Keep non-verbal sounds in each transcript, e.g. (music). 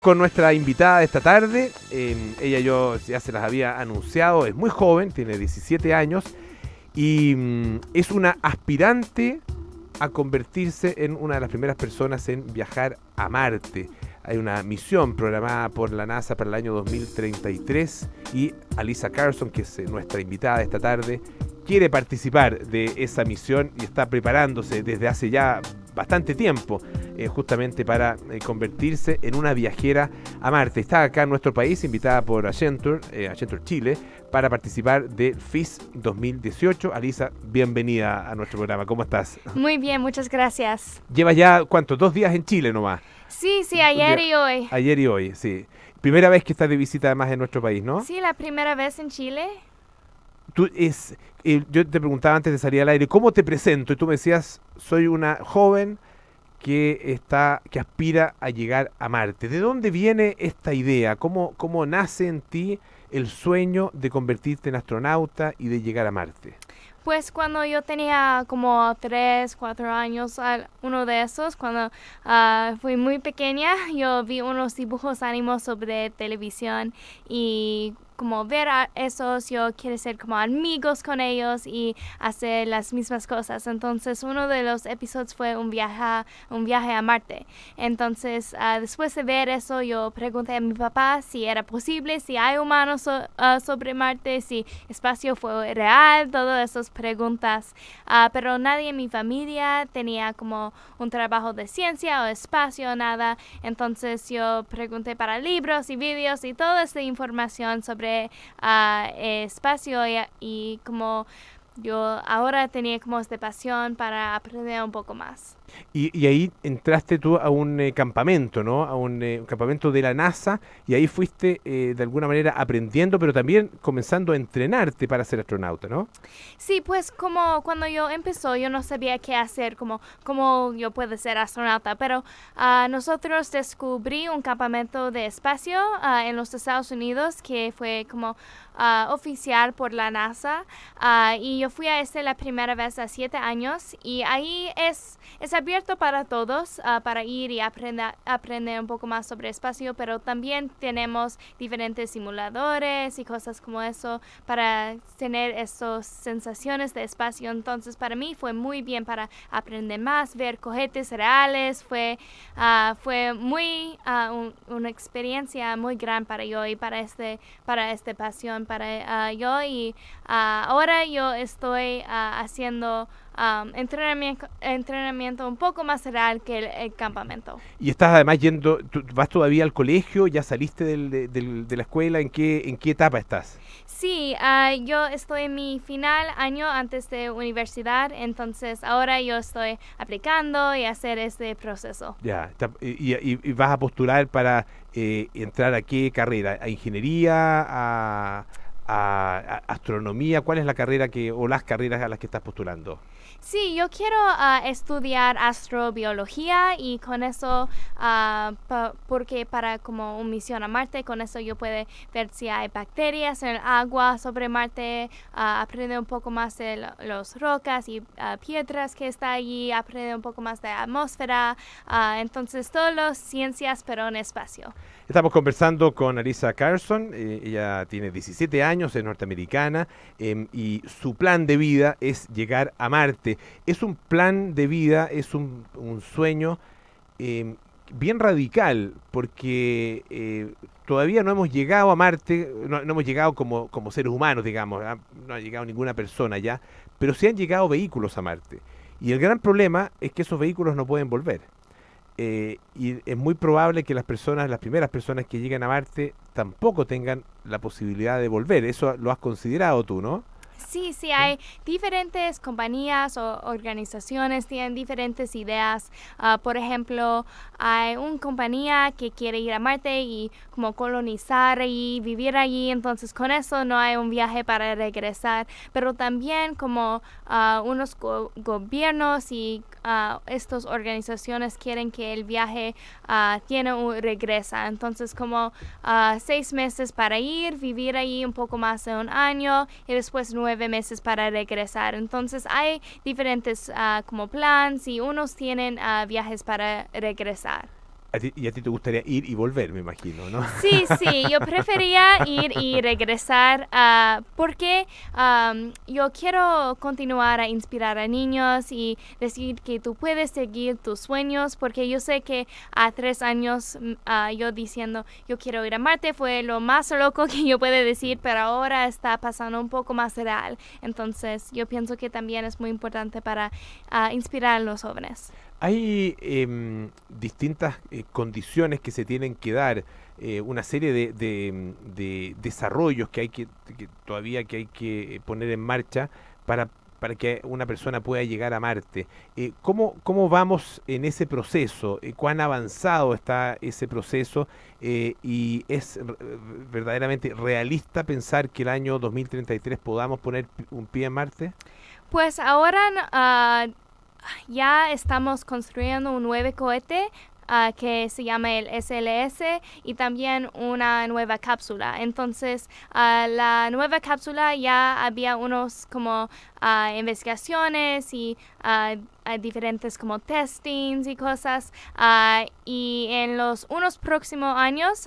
con nuestra invitada de esta tarde. Eh, ella yo ya se las había anunciado, es muy joven, tiene 17 años y mm, es una aspirante a convertirse en una de las primeras personas en viajar a Marte. Hay una misión programada por la NASA para el año 2033 y Alisa Carson, que es eh, nuestra invitada esta tarde, quiere participar de esa misión y está preparándose desde hace ya bastante tiempo eh, justamente para eh, convertirse en una viajera a Marte. Está acá en nuestro país, invitada por Accenture, Chile, para participar de FIS 2018. Alisa, bienvenida a nuestro programa. ¿Cómo estás? Muy bien, muchas gracias. Llevas ya, ¿cuánto? Dos días en Chile nomás. Sí, sí, ayer y hoy. Ayer y hoy, sí. Primera vez que estás de visita además en nuestro país, ¿no? Sí, la primera vez en Chile. Tú es, eh, yo te preguntaba antes de salir al aire, ¿cómo te presento? Y tú me decías, soy una joven que está, que aspira a llegar a Marte. ¿De dónde viene esta idea? ¿Cómo, cómo nace en ti el sueño de convertirte en astronauta y de llegar a Marte? Pues cuando yo tenía como tres, cuatro años, uno de esos, cuando ah, fui muy pequeña, (laughs) yo vi unos dibujos ánimos sobre televisión y como ver a esos, yo quiero ser como amigos con ellos y hacer las mismas cosas. Entonces uno de los episodios fue un viaje, a, un viaje a Marte. Entonces ah, después de ver eso yo pregunté a mi papá si era posible, si hay humanos ah, sobre Marte, si espacio fue real, todas esas preguntas. Ah, pero nadie en mi familia tenía como un trabajo de ciencia o espacio, nada. Entonces yo pregunté para libros y vídeos y toda esta información sobre a ah, espacio y como yo ahora tenía como esta pasión para aprender un poco más. Y, ahí entraste tú a un eh, campamento, ¿no? A un, eh, campamento de la NASA y ahí fuiste eh, de alguna manera aprendiendo, pero también comenzando a entrenarte para ser astronauta, ¿no? Sí, pues como cuando yo empezó yo no sabía qué hacer, como cómo yo puedo ser astronauta, pero ah, nosotros descubrí un campamento de espacio ah, en los Estados Unidos que fue como ah, oficial por la NASA y yo fui a este la primera vez a siete años y ahí es, es abierto para todos ah, para ir y aprender, aprender un poco más sobre espacio, pero también tenemos diferentes simuladores y cosas como eso para tener esas sensaciones de espacio. Entonces para mí fue muy bien para aprender más, ver cohetes reales, fue, ah, fue muy ah, una experiencia muy gran para yo y para este, para este pasión para yo y ahora yo estoy estoy ah, haciendo entrenamiento, entrenamiento un poco más real que el, campamento. Y estás además yendo, vas todavía al colegio, ya saliste de, de la escuela, ¿en qué, en qué etapa estás? Sí, ah, yo estoy en mi final año antes de universidad, entonces ahora yo estoy aplicando y hacer este proceso. Ya, y, vas a postular para eh, entrar a qué carrera, a ingeniería, a a, astronomía? ¿Cuál es la carrera que o las carreras a las que estás postulando? Sí, yo quiero ah, estudiar astrobiología y con eso, ah, porque para como una misión a Marte, con eso yo puedo ver si hay bacterias en el agua sobre Marte, ah, aprender un poco más de las rocas y piedras que está allí, aprender un poco más de la atmósfera, entonces todas las ciencias pero en espacio. Estamos conversando con Alisa Carson, eh, ella tiene 17 años es norteamericana em, y su plan de vida es llegar a Marte. Es un plan de vida, es un, sueño em, bien radical porque eh, todavía no hemos llegado a Marte, no, hemos llegado como, como, seres humanos, digamos, ¿ah? no ha llegado ninguna persona ya, pero sí han llegado vehículos a Marte. Y el gran problema es que esos vehículos no pueden volver. Eh, y es muy probable que las personas, las primeras personas que lleguen a Marte, tampoco tengan la posibilidad de volver. Eso lo has considerado tú, ¿no? Sí, sí, hay diferentes compañías o organizaciones tienen diferentes ideas. Ah, por ejemplo, hay una compañía que quiere ir a Marte y como colonizar y vivir allí, entonces con eso no hay un viaje para regresar. Pero también como ah, unos gobiernos y ah, estas organizaciones quieren que el viaje tiene un regresa. Entonces como seis meses para ir, vivir allí un poco más de un año y después nueve nueve meses para regresar. Entonces hay diferentes ah, como plans y unos tienen ah, viajes para regresar. A ti, y a ti te gustaría ir y volver, me imagino, ¿no? (laughs) Sí, sí, yo prefería ir y regresar a porque yo quiero continuar a inspirar a niños y decir que tú puedes seguir tus sueños porque yo sé que a tres años mm, yo diciendo yo quiero ir a Marte fue lo más loco que yo puedo decir, pero ahora está pasando un poco más real. Entonces yo pienso que también es muy importante para ah, inspirar a los jóvenes. Hay em, distintas eh, condiciones que se tienen que dar, eh, una serie em, de, desarrollos que hay que, todavía que hay que eh, poner en marcha para, para que una persona pueda llegar a Marte. ¿cómo, ¿cómo, vamos en ese proceso? ¿Cuán avanzado está ese proceso? ¿Y es verdaderamente realista pensar que el año 2033 podamos poner un pie en Marte? Pues ahora... Ah, ya estamos construyendo un nuevo cohete ah, que se llama el SLS y también una nueva cápsula. Entonces, ah, la nueva cápsula ya había unos como ah, investigaciones y diferentes como testings y cosas. y en los unos próximos años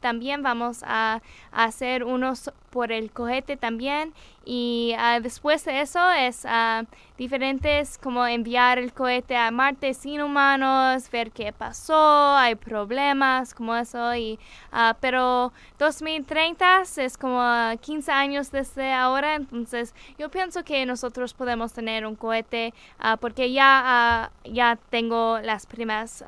también vamos a hacer unos por el cohete también. Y ah, después de eso es uh, diferentes como enviar el cohete a Marte sin humanos, ver qué pasó, hay problemas como eso. Y, ah, pero 2030 es como 15 años desde ahora, entonces yo pienso que nosotros podemos tener un cohete porque ya, ya tengo las primeras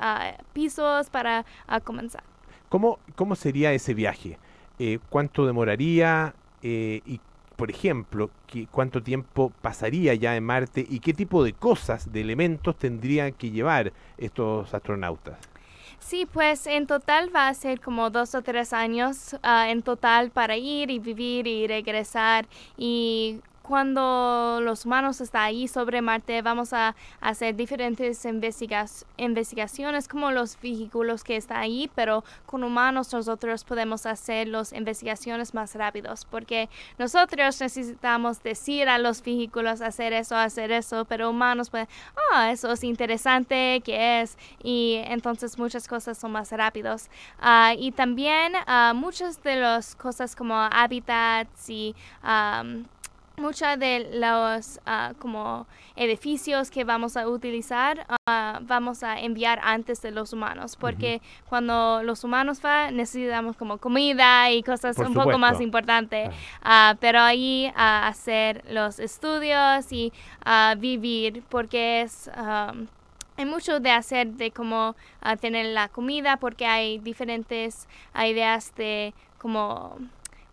pisos para comenzar. ¿Cómo, ¿Cómo sería ese viaje? Eh, cuánto demoraría eh, y, por ejemplo, cuánto tiempo pasaría ya en Marte y qué tipo de cosas, de elementos tendrían que llevar estos astronautas. Sí, pues en total va a ser como dos o tres años ah, en total para ir y vivir y regresar y cuando los humanos están ahí sobre Marte, vamos a hacer diferentes investiga investigaciones como los vehículos que están ahí, pero con humanos nosotros podemos hacer las investigaciones más rápidos porque nosotros necesitamos decir a los vehículos hacer eso, hacer eso, pero humanos pueden, ah, oh, eso es interesante, ¿qué es? Y entonces muchas cosas son más rápidos. Ah, y también ah, muchas de las cosas como hábitats y... Muchas de los ah, como edificios que vamos a utilizar ah, vamos a enviar antes de los humanos porque cuando los humanos van necesitamos como comida y cosas un poco más importantes ah, pero ahí hacer los estudios y vivir porque es hay mucho de hacer de cómo tener la comida porque hay diferentes ideas de como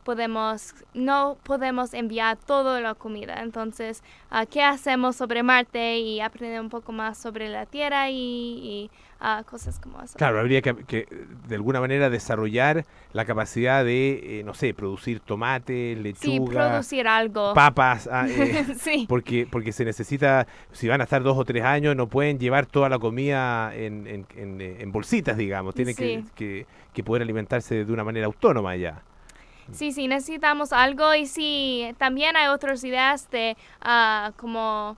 podemos, no podemos enviar toda la comida. Entonces, ah, ¿qué hacemos sobre Marte y aprender un poco más sobre la Tierra y, ah, cosas como eso? Claro, habría que, de alguna manera desarrollar la capacidad de, eh, no sé, producir tomate, lechuga, producir algo. papas, ah, (laughs) eh, sí. porque, porque se necesita, si van a estar dos o tres años, no pueden llevar toda la comida en, eh, bolsitas, digamos, tienen que, que poder alimentarse de una manera autónoma ya. Sí, sí, necesitamos algo y sí, también hay otras ideas de ah, como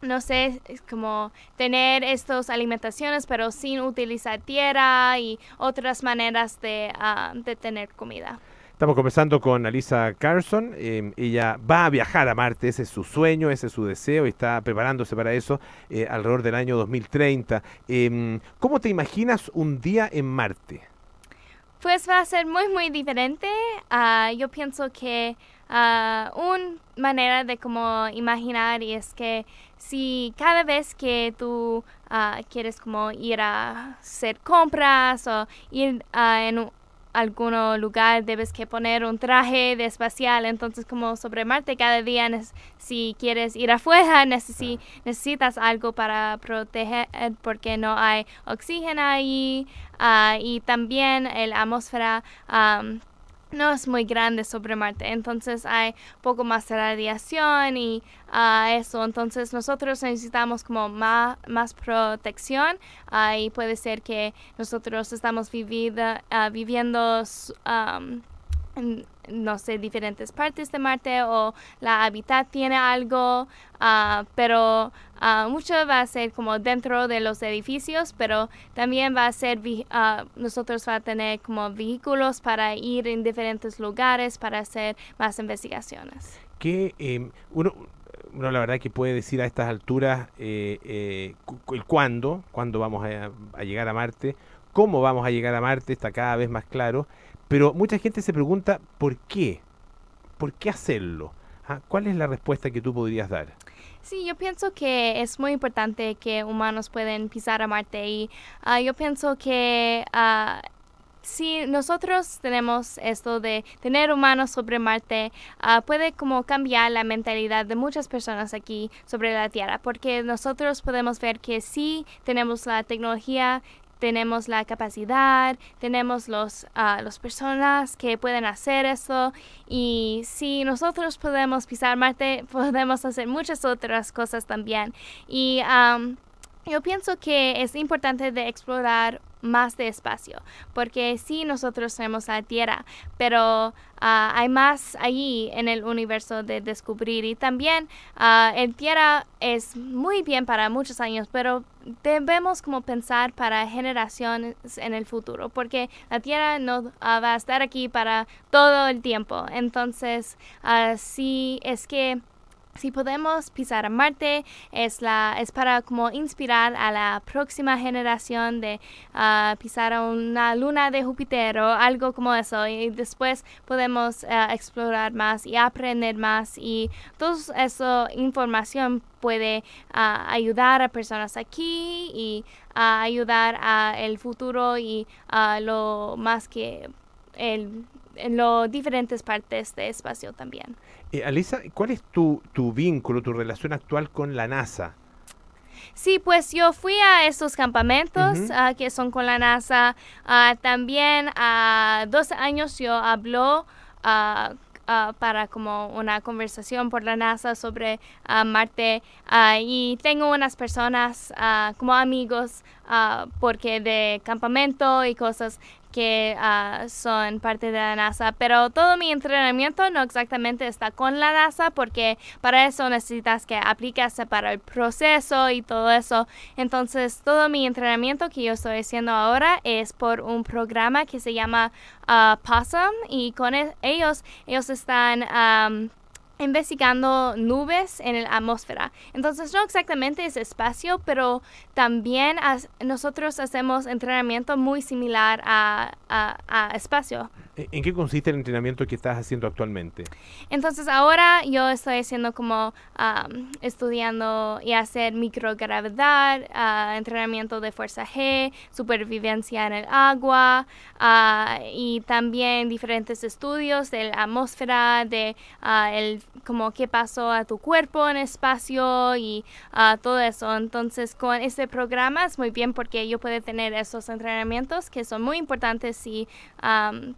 no sé, como tener estas alimentaciones, pero sin utilizar tierra y otras maneras de, ah, de tener comida. Estamos conversando con Alisa Carson. Em, ella va a viajar a Marte, ese es su sueño, ese es su deseo y está preparándose para eso eh, alrededor del año 2030. Em, ¿Cómo te imaginas un día en Marte? Pues va a ser muy, muy diferente Ah, yo pienso que ah, una manera de como imaginar y es que si cada vez que tú ah, quieres como ir a hacer compras o ir en algún lugar debes que poner un traje de espacial entonces como sobre Marte cada día si quieres ir afuera (laughs) necesitas algo para proteger eh, porque no hay oxígeno ahí y también la atmósfera no es muy grande sobre Marte, entonces hay poco más de radiación y ah, eso, entonces nosotros necesitamos como más, más protección ahí y puede ser que nosotros estamos vivida, ah, viviendo no sé, diferentes partes de Marte o la hábitat tiene algo, ah, pero ah, mucho va a ser como dentro de los edificios, pero también va a ser, ah, nosotros va a tener como vehículos para ir en diferentes lugares para hacer más investigaciones. Que em, uno, la verdad que puede decir a estas alturas eh, eh, el cuándo, cuándo vamos a llegar a Marte, cómo vamos a llegar a Marte, está cada vez más claro. Pero mucha gente se pregunta por qué, por qué hacerlo. Ah, ¿Cuál es la respuesta que tú podrías dar? Sí, yo pienso que es muy importante que humanos pueden pisar a Marte y ah, yo pienso que ah, si nosotros tenemos esto de tener humanos sobre Marte, puede como cambiar la mentalidad de muchas personas aquí sobre la Tierra, porque nosotros podemos ver que sí tenemos la tecnología, tenemos la capacidad, tenemos los, ah, las personas que pueden hacer eso y si nosotros podemos pisar Marte, (laughs) podemos hacer muchas otras cosas también. Y yo pienso que es importante de explorar más de espacio, porque sí nosotros tenemos la Tierra, pero ah, hay más allí en el universo de descubrir y también uh, Tierra es muy bien para muchos años, pero debemos como pensar para generaciones en el futuro, porque la Tierra no ah, va a estar aquí para todo el tiempo. Entonces, sí es que si podemos pisar a Marte, es, la, es para como inspirar a la próxima generación de ah, pisar a una luna de Júpiter o algo como eso. Y después podemos ah, explorar más y aprender más. Y toda esa información puede ah, ayudar a personas aquí y ayudar al el futuro y a lo más que en las diferentes partes de espacio también. Eh, Alisa, ¿cuál es tu, vínculo, tu relación actual con la NASA? Sí, pues yo fui a esos campamentos ah, que son con la NASA. Ah, también a ah, dos años yo habló para como una conversación por la NASA sobre Marte y tengo unas personas como amigos porque de campamento y cosas que ah, son parte de la NASA, pero todo mi entrenamiento no exactamente está con la NASA porque para eso necesitas que aplicas para el proceso y todo eso. Entonces, todo mi entrenamiento que yo estoy haciendo ahora es por un programa que se llama uh, y con e, ellos, ellos están investigando nubes en la atmósfera. Entonces, no exactamente es espacio, pero también nosotros hacemos entrenamiento muy similar a espacio eh, ¿En qué consiste el entrenamiento que estás haciendo actualmente? Entonces ahora yo estoy haciendo como estudiando y hacer microgravedad, ah, entrenamiento de fuerza G, supervivencia en el agua ah, y también diferentes estudios de la atmósfera, de uh, como qué pasó a tu cuerpo en espacio y todo eso. Entonces con este programa es muy bien porque yo puedo tener esos entrenamientos que son muy importantes y,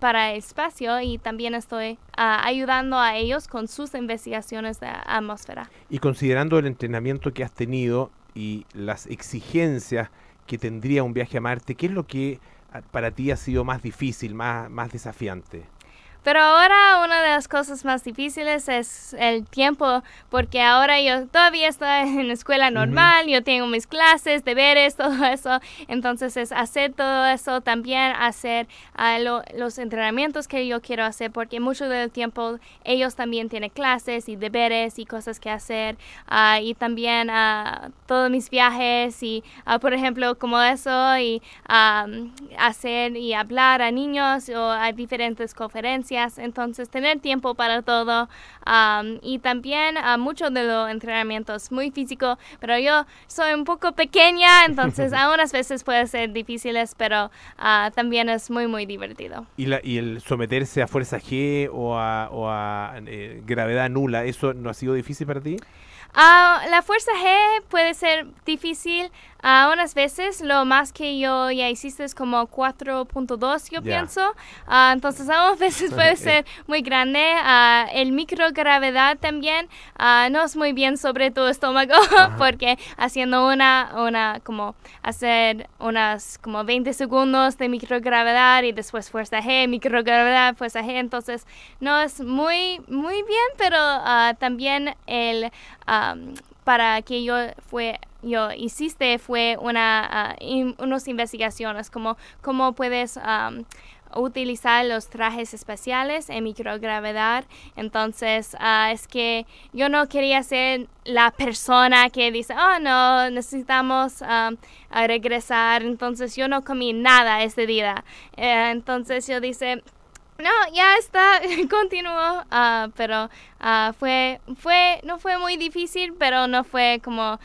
para espacio y también estoy ah, ayudando a ellos con sus investigaciones de atmósfera. Y considerando el entrenamiento que has tenido y las exigencias que tendría un viaje a Marte, ¿qué es lo que ah, para ti ha sido más difícil, más, más desafiante? Pero ahora una de las cosas más difíciles es el tiempo, porque ahora yo todavía estoy (laughs) en escuela normal, yo tengo mis clases, deberes, (laughs) todo eso. Entonces es hacer todo eso, también hacer ah, los entrenamientos que yo quiero hacer, porque mucho del tiempo ellos también tienen clases y deberes y cosas que hacer. Ah, y también ah, todos mis viajes y, por ejemplo, como eso y hacer y hablar a niños o a diferentes conferencias entonces tener tiempo para todo y también uh, mucho de los entrenamientos muy físico, pero yo soy un poco pequeña, (laughs) entonces algunas veces puede ser difíciles, pero ah, también es muy, muy divertido. ¿Y, el someterse a fuerza G o a, eh, gravedad nula, eso no ha sido difícil para ti? Ah, la fuerza G puede ser difícil, unas veces lo más que yo ya hiciste es como 4.2, yo pienso. Ah, entonces, unas veces (laughs) puede ser muy grande. Ah, el microgravedad también ah, no es muy bien sobre tu estómago (laughs) porque haciendo una, una, como hacer unas como 20 segundos de microgravedad y después fuerza G, microgravedad, fuerza G. Entonces, no es muy, muy bien, pero también el... Um, para que yo fue yo hiciste fue una ah, unas investigaciones como cómo puedes utilizar los trajes especiales en microgravedad. Entonces, ah, es que yo no quería ser la persona que dice, oh no, necesitamos regresar. Entonces, yo no comí nada ese día. Eh, entonces, yo dice, no, ya está, (laughs) continuó, ah, pero ah, fue, fue, no fue muy difícil, pero no fue como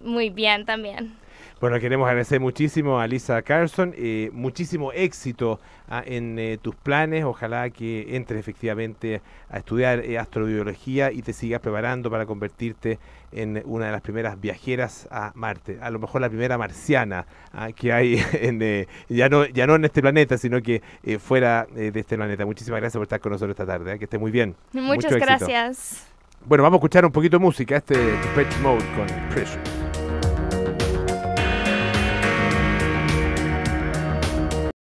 muy bien también. Bueno, queremos agradecer muchísimo a Lisa Carson, eh, muchísimo éxito ah, en eh, tus planes, ojalá que entres efectivamente a estudiar eh, astrobiología y te sigas preparando para convertirte en una de las primeras viajeras a Marte, a lo mejor la primera marciana ah, que hay, (laughs) ya, no, ya no en este planeta, sino que fuera de este planeta. Muchísimas gracias por estar con nosotros esta tarde, que esté muy bien. Muchas gracias. Bueno, vamos a escuchar un poquito de música, este Pet Mode con Pressure.